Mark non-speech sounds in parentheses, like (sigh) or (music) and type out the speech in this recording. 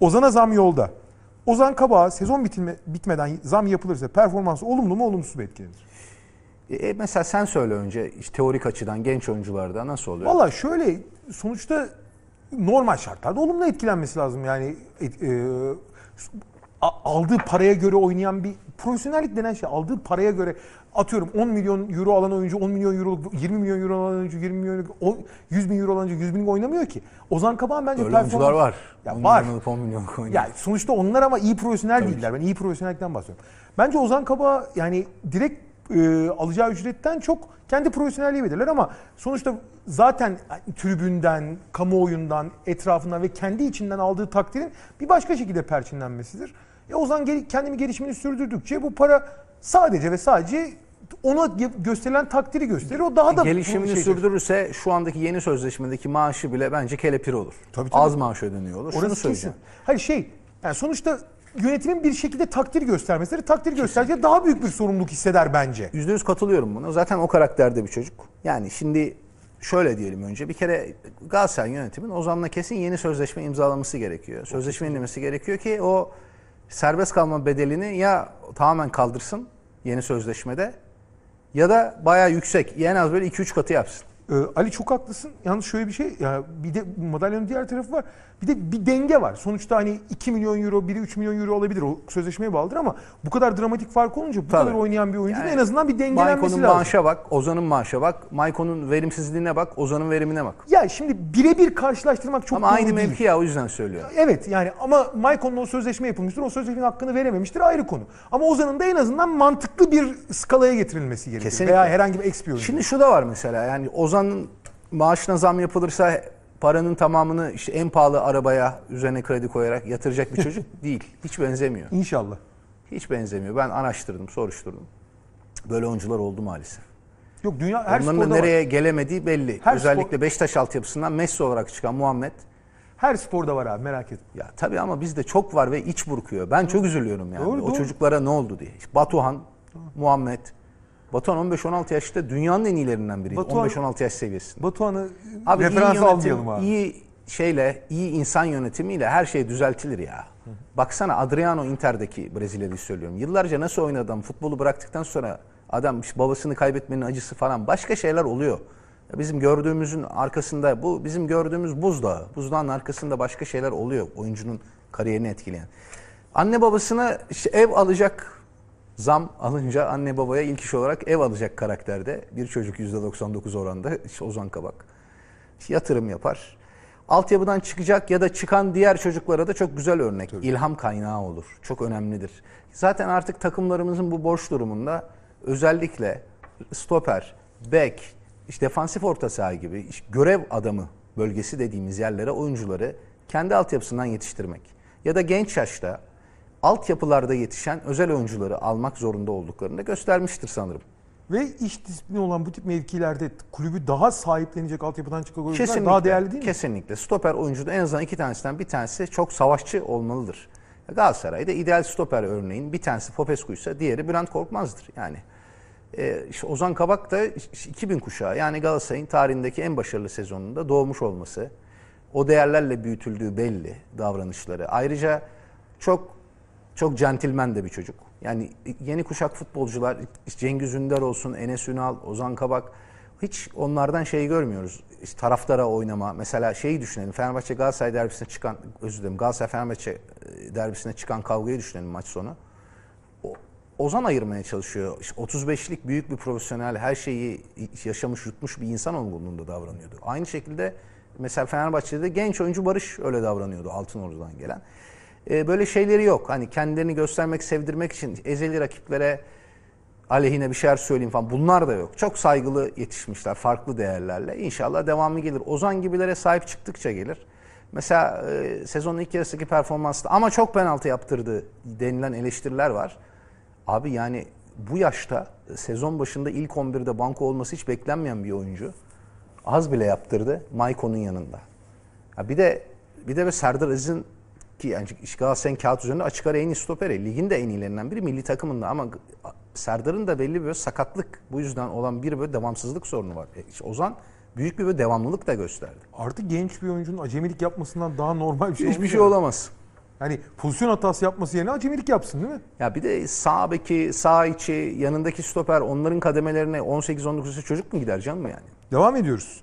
Ozan'a zam yolda. Ozan Kabak'a sezon bitirme, bitmeden zam yapılırsa performansı olumlu mu olumsuz mu etkilenir? E, e, mesela sen söyle önce işte teorik açıdan genç oyuncularda nasıl oluyor? Valla şöyle sonuçta normal şartlarda olumlu etkilenmesi lazım. Yani e, aldığı paraya göre oynayan bir profesyonellik denen şey aldığı paraya göre atıyorum 10 milyon euro alan oyuncu 10 milyon euro, 20 milyon euro alan oyuncu 20 milyon euro, 100 bin euro alan oyuncu 100 bin oynamıyor ki. Ozan Kabak'ın bence Öyle performans... var. Ya 10 var. Milyon, 10 milyon oynuyor. Ya sonuçta onlar ama iyi profesyonel Tabii değiller. Ki. Ben iyi profesyonellikten bahsediyorum. Bence Ozan Kabak yani direkt e, alacağı ücretten çok kendi profesyonelliği belirler ama sonuçta zaten tribünden, kamuoyundan, etrafından ve kendi içinden aldığı takdirin bir başka şekilde perçinlenmesidir. E o zaman kendimi gelişimini sürdürdükçe bu para sadece ve sadece ona gösterilen takdiri gösterir. O daha da gelişimini şey sürdürürse gösterir. şu andaki yeni sözleşmedeki maaşı bile bence kelepir olur. Tabii, tabii. Az maaş ödeniyor olur. Orası Şunu söyleyeceğim. Kesin. Hayır şey yani sonuçta yönetimin bir şekilde takdir göstermesi, Takdir gösterdiği daha büyük bir sorumluluk hisseder bence. Yüzde yüz katılıyorum buna. Zaten o karakterde bir çocuk. Yani şimdi şöyle diyelim önce. Bir kere Galatasaray yönetimin Ozan'la kesin yeni sözleşme imzalaması gerekiyor. Sözleşme imzalaması gerekiyor ki o serbest kalma bedelini ya tamamen kaldırsın yeni sözleşmede ya da bayağı yüksek en az böyle 2-3 katı yapsın. Ee, Ali çok haklısın. Yalnız şöyle bir şey, ya bir de madalyonun diğer tarafı var. Bir de bir denge var. Sonuçta hani 2 milyon euro, biri 3 milyon euro olabilir. O sözleşmeye bağlıdır ama bu kadar dramatik fark olunca bu Tabii. kadar oynayan bir oyuncu yani, en azından bir dengelenmesi lazım. Mayko'nun maaşa bak, Ozan'ın maaşa bak, Mayko'nun verimsizliğine bak, Ozan'ın verimine bak. Ya şimdi birebir karşılaştırmak çok ama aynı mevki ya o yüzden söylüyorum. Evet yani ama Mayko'nun o sözleşme yapılmıştır. O sözleşmenin hakkını verememiştir ayrı konu. Ama Ozan'ın da en azından mantıklı bir skalaya getirilmesi gerekiyor. Kesinlikle. Veya herhangi bir ex Şimdi şu da var mesela yani Ozan çalışanın maaşına zam yapılırsa paranın tamamını işte en pahalı arabaya üzerine kredi koyarak yatıracak bir çocuk (laughs) değil. Hiç benzemiyor. İnşallah. Hiç benzemiyor. Ben araştırdım, soruşturdum. Böyle oyuncular oldu maalesef. Yok dünya her Onların nereye var. gelemediği belli. Her Özellikle spor... Beşiktaş altyapısından Messi olarak çıkan Muhammed. Her sporda var abi merak etme. Ya tabii ama bizde çok var ve iç burkuyor. Ben Hı. çok üzülüyorum yani. Doğru, o doğru. çocuklara ne oldu diye. Batuhan, Hı. Muhammed, Batuhan 15-16 yaşta dünyanın en iyilerinden biriydi. 15-16 yaş seviyesinde. Batuhan'ı Abi referans iyi yönetim, almayalım abi. İyi şeyle, iyi insan yönetimiyle her şey düzeltilir ya. Baksana Adriano Inter'deki Brezilyalı söylüyorum. Yıllarca nasıl oynadı adam futbolu bıraktıktan sonra adam babasını kaybetmenin acısı falan başka şeyler oluyor. Bizim gördüğümüzün arkasında bu bizim gördüğümüz buzdağı. Buzdağın arkasında başka şeyler oluyor oyuncunun kariyerini etkileyen. Anne babasına ev alacak zam alınca anne babaya ilk iş olarak ev alacak karakterde bir çocuk %99 oranda işte Ozan Kabak yatırım yapar. Altyapıdan çıkacak ya da çıkan diğer çocuklara da çok güzel örnek, Tabii. ilham kaynağı olur. Çok önemlidir. Zaten artık takımlarımızın bu borç durumunda özellikle stoper, bek, işte defansif orta saha gibi işte görev adamı bölgesi dediğimiz yerlere oyuncuları kendi altyapısından yetiştirmek ya da genç yaşta altyapılarda yetişen özel oyuncuları almak zorunda olduklarını da göstermiştir sanırım. Ve iş disiplini olan bu tip mevkilerde kulübü daha sahiplenecek altyapıdan çıkan oyuncular kesinlikle, daha değerli değil mi? Kesinlikle. Stoper oyuncuda en azından iki tanesinden bir tanesi çok savaşçı olmalıdır. Galatasaray'da ideal stoper örneğin bir tanesi Popescu ise diğeri Bülent Korkmaz'dır. Yani e, işte Ozan Kabak da 2000 kuşağı yani Galatasaray'ın tarihindeki en başarılı sezonunda doğmuş olması. O değerlerle büyütüldüğü belli davranışları. Ayrıca çok çok centilmen de bir çocuk. Yani yeni kuşak futbolcular Cengiz Ünder olsun, Enes Ünal, Ozan Kabak hiç onlardan şey görmüyoruz. İşte taraftara oynama. Mesela şeyi düşünelim. Fenerbahçe Galatasaray derbisine çıkan özür dilerim. Galatasaray Fenerbahçe e, derbisine çıkan kavgayı düşünelim maç sonu. Ozan ayırmaya çalışıyor. İşte 35'lik büyük bir profesyonel her şeyi yaşamış yutmuş bir insan olgunluğunda davranıyordu. Aynı şekilde mesela Fenerbahçe'de genç oyuncu Barış öyle davranıyordu Altın Ordu'dan gelen. Ee, böyle şeyleri yok. Hani kendilerini göstermek, sevdirmek için ezeli rakiplere aleyhine bir şeyler söyleyeyim falan bunlar da yok. Çok saygılı yetişmişler farklı değerlerle. İnşallah devamı gelir. Ozan gibilere sahip çıktıkça gelir. Mesela e, sezonun ilk yarısındaki performansta ama çok penaltı yaptırdı denilen eleştiriler var. Abi yani bu yaşta e, sezon başında ilk 11'de banko olması hiç beklenmeyen bir oyuncu. Az bile yaptırdı Maiko'nun yanında. Ya bir de bir de ve Serdar Aziz'in ki yani Galatasaray kağıt üzerinde açık ara en iyi stoperi. Ligin de en iyilerinden biri milli takımında ama Serdar'ın da belli bir sakatlık bu yüzden olan bir böyle devamsızlık sorunu var. E, işte Ozan büyük bir böyle devamlılık da gösterdi. Artık genç bir oyuncunun acemilik yapmasından daha normal bir şey Hiçbir şey olamaz. Yani pozisyon hatası yapması yerine acemilik yapsın değil mi? Ya bir de sağ beki, sağ içi, yanındaki stoper onların kademelerine 18-19 çocuk mu gider canım yani? Devam ediyoruz.